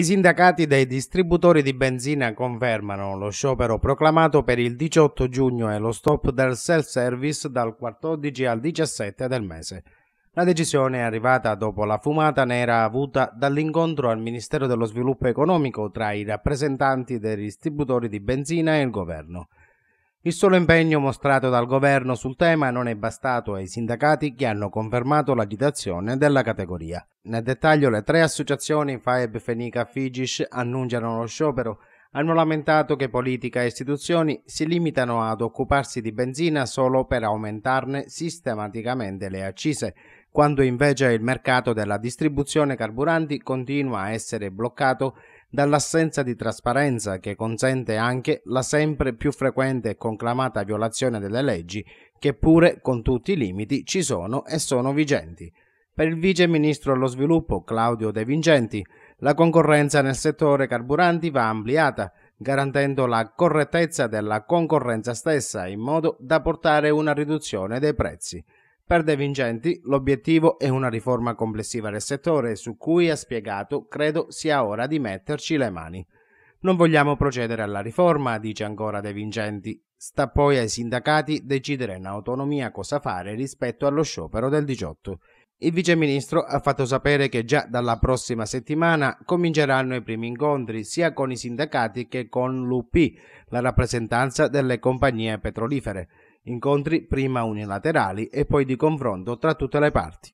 I sindacati dei distributori di benzina confermano lo sciopero proclamato per il 18 giugno e lo stop del self-service dal 14 al 17 del mese. La decisione è arrivata dopo la fumata nera avuta dall'incontro al Ministero dello Sviluppo Economico tra i rappresentanti dei distributori di benzina e il governo. Il solo impegno mostrato dal governo sul tema non è bastato ai sindacati che hanno confermato l'agitazione della categoria. Nel dettaglio, le tre associazioni FAEB, Fenica, FIGIS, annunciano lo sciopero. Hanno lamentato che politica e istituzioni si limitano ad occuparsi di benzina solo per aumentarne sistematicamente le accise, quando invece il mercato della distribuzione carburanti continua a essere bloccato dall'assenza di trasparenza che consente anche la sempre più frequente e conclamata violazione delle leggi che pure con tutti i limiti ci sono e sono vigenti per il vice ministro allo sviluppo Claudio De Vincenti. La concorrenza nel settore carburanti va ampliata, garantendo la correttezza della concorrenza stessa in modo da portare una riduzione dei prezzi. Per De Vincenti l'obiettivo è una riforma complessiva del settore su cui ha spiegato credo sia ora di metterci le mani. Non vogliamo procedere alla riforma, dice ancora De Vincenti. Sta poi ai sindacati decidere in autonomia cosa fare rispetto allo sciopero del 18. Il viceministro ha fatto sapere che già dalla prossima settimana cominceranno i primi incontri sia con i sindacati che con l'UP, la rappresentanza delle compagnie petrolifere, incontri prima unilaterali e poi di confronto tra tutte le parti.